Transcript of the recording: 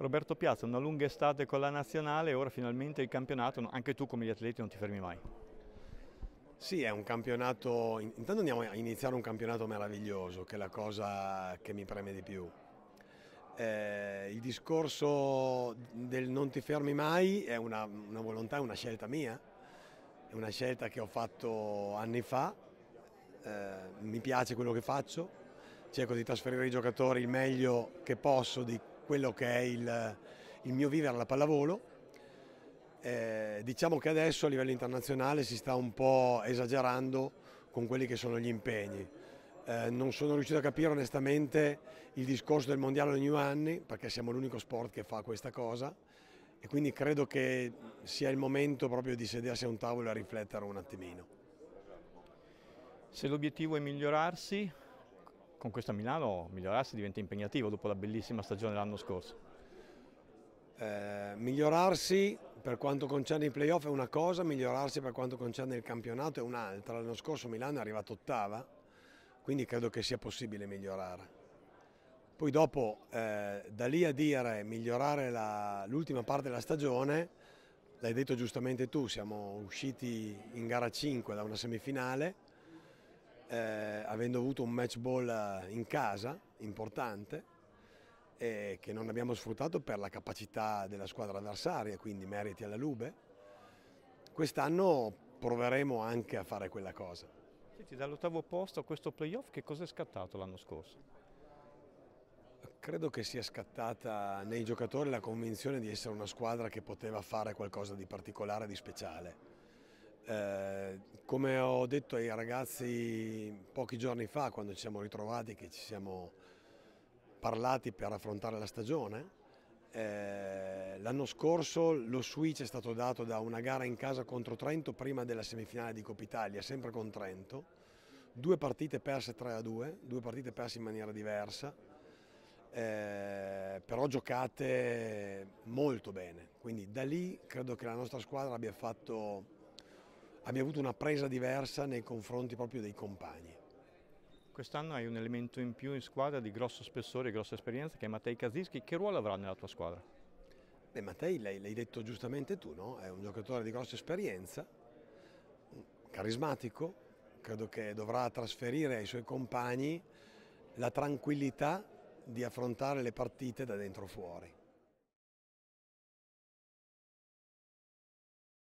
Roberto Piazza, una lunga estate con la Nazionale e ora finalmente il campionato, anche tu come gli atleti non ti fermi mai. Sì, è un campionato, intanto andiamo a iniziare un campionato meraviglioso, che è la cosa che mi preme di più. Eh, il discorso del non ti fermi mai è una, una volontà, è una scelta mia, è una scelta che ho fatto anni fa, eh, mi piace quello che faccio, cerco di trasferire ai giocatori il meglio che posso di quello che è il, il mio vivere alla pallavolo. Eh, diciamo che adesso a livello internazionale si sta un po' esagerando con quelli che sono gli impegni. Eh, non sono riuscito a capire onestamente il discorso del mondiale ogni anno perché siamo l'unico sport che fa questa cosa e quindi credo che sia il momento proprio di sedersi a un tavolo e riflettere un attimino. Se l'obiettivo è migliorarsi, con questo a Milano migliorarsi diventa impegnativo dopo la bellissima stagione dell'anno scorso. Eh, migliorarsi per quanto concerne i playoff è una cosa, migliorarsi per quanto concerne il campionato è un'altra. L'anno scorso Milano è arrivato ottava, quindi credo che sia possibile migliorare. Poi dopo, eh, da lì a dire migliorare l'ultima parte della stagione, l'hai detto giustamente tu, siamo usciti in gara 5 da una semifinale, eh, avendo avuto un match ball eh, in casa importante eh, che non abbiamo sfruttato per la capacità della squadra avversaria, quindi meriti alla Lube. Quest'anno proveremo anche a fare quella cosa. Senti, dall'ottavo posto a questo playoff che cosa è scattato l'anno scorso? Credo che sia scattata nei giocatori la convinzione di essere una squadra che poteva fare qualcosa di particolare, di speciale eh, come ho detto ai ragazzi pochi giorni fa quando ci siamo ritrovati, che ci siamo parlati per affrontare la stagione, eh, l'anno scorso lo switch è stato dato da una gara in casa contro Trento prima della semifinale di Coppa Italia, sempre con Trento, due partite perse 3 a 2, due partite perse in maniera diversa, eh, però giocate molto bene, quindi da lì credo che la nostra squadra abbia fatto abbia avuto una presa diversa nei confronti proprio dei compagni. Quest'anno hai un elemento in più in squadra di grosso spessore e grossa esperienza che è Mattei Kazinski. Che ruolo avrà nella tua squadra? Beh, Mattei, l'hai detto giustamente tu, no? è un giocatore di grossa esperienza, carismatico, credo che dovrà trasferire ai suoi compagni la tranquillità di affrontare le partite da dentro fuori.